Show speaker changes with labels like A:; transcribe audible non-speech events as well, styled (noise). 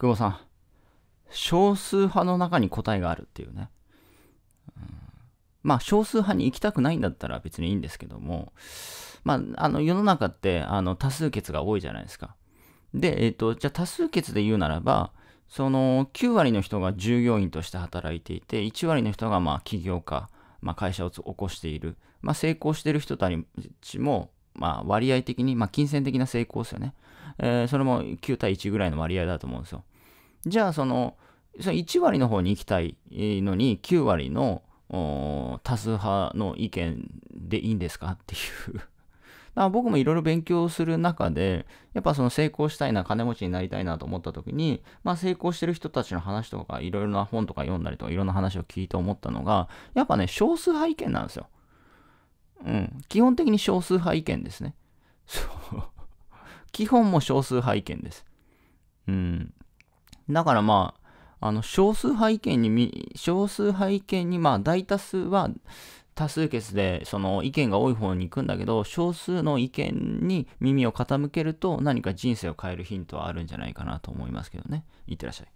A: 久保さん、少数派の中に答えがあるっていうね。うん、まあ、少数派に行きたくないんだったら別にいいんですけども、まあ、あの世の中ってあの多数決が多いじゃないですか。で、えっ、ー、と、じゃあ多数決で言うならば、その9割の人が従業員として働いていて、1割の人がまあ起業家、まあ、会社を起こしている、まあ、成功している人たちもまあ、割合的に、まあ、金銭的な成功ですよね。えー、それも9対1ぐらいの割合だと思うんですよ。じゃあ、その、その1割の方に行きたいのに、9割の多数派の意見でいいんですかっていうだ (laughs) 僕もいろいろ勉強する中で、やっぱその成功したいな、金持ちになりたいなと思った時に、まあ成功してる人たちの話とか、いろいろな本とか読んだりとか、いろんな話を聞いて思ったのが、やっぱね、少数派意見なんですよ。うん。基本的に少数派意見ですね。そう。基本も少数派意見です。うん。だからまあ、あの少数派意見に、少数派意見に、まあ大多数は多数決でその意見が多い方に行くんだけど、少数の意見に耳を傾けると何か人生を変えるヒントはあるんじゃないかなと思いますけどね。いってらっしゃい。